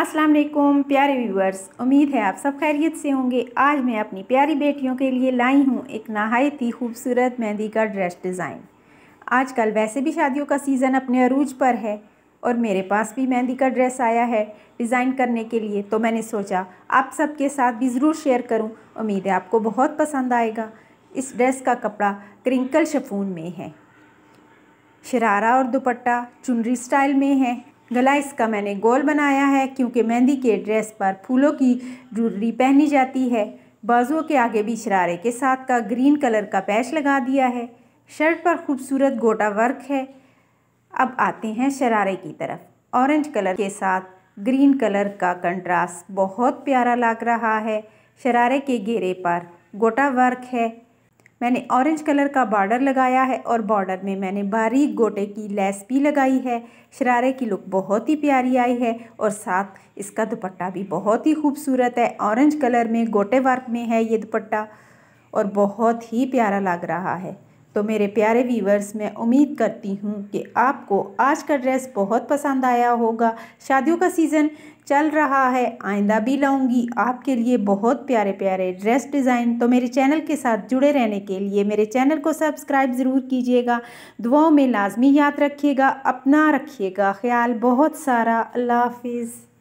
अस्सलाम वालेकुम प्यारे व्यूवर्स उम्मीद है आप सब खैरियत से होंगे आज मैं अपनी प्यारी बेटियों के लिए लाई हूँ एक नहायत ही खूबसूरत मेहंदी का ड्रेस डिज़ाइन आजकल वैसे भी शादियों का सीज़न अपने अरूज पर है और मेरे पास भी मेहंदी का ड्रेस आया है डिज़ाइन करने के लिए तो मैंने सोचा आप सबके साथ भी ज़रूर शेयर करूँ उम्मीद है आपको बहुत पसंद आएगा इस ड्रेस का कपड़ा क्रिंकल शफून में है शरारा और दुपट्टा चुनरी स्टाइल में है गला इसका मैंने गोल बनाया है क्योंकि मेहंदी के ड्रेस पर फूलों की जूलरी पहनी जाती है बाजुओं के आगे भी शरारे के साथ का ग्रीन कलर का पैच लगा दिया है शर्ट पर खूबसूरत गोटा वर्क है अब आते हैं शरारे की तरफ ऑरेंज कलर के साथ ग्रीन कलर का कंट्रास्ट बहुत प्यारा लग रहा है शरारे के घेरे पर गोटा वर्क है मैंने ऑरेंज कलर का बॉर्डर लगाया है और बॉर्डर में मैंने बारीक गोटे की लेस भी लगाई है शरारे की लुक बहुत ही प्यारी आई है और साथ इसका दुपट्टा भी बहुत ही खूबसूरत है ऑरेंज कलर में गोटे वर्क में है ये दुपट्टा और बहुत ही प्यारा लग रहा है तो मेरे प्यारे व्यूवर्स मैं उम्मीद करती हूँ कि आपको आज का ड्रेस बहुत पसंद आया होगा शादियों का सीज़न चल रहा है आइंदा भी लाऊंगी आपके लिए बहुत प्यारे प्यारे ड्रेस डिज़ाइन तो मेरे चैनल के साथ जुड़े रहने के लिए मेरे चैनल को सब्सक्राइब ज़रूर कीजिएगा दुआओं में लाजमी याद रखिएगा अपना रखिएगा ख्याल बहुत सारा अल्लाह हाफिज़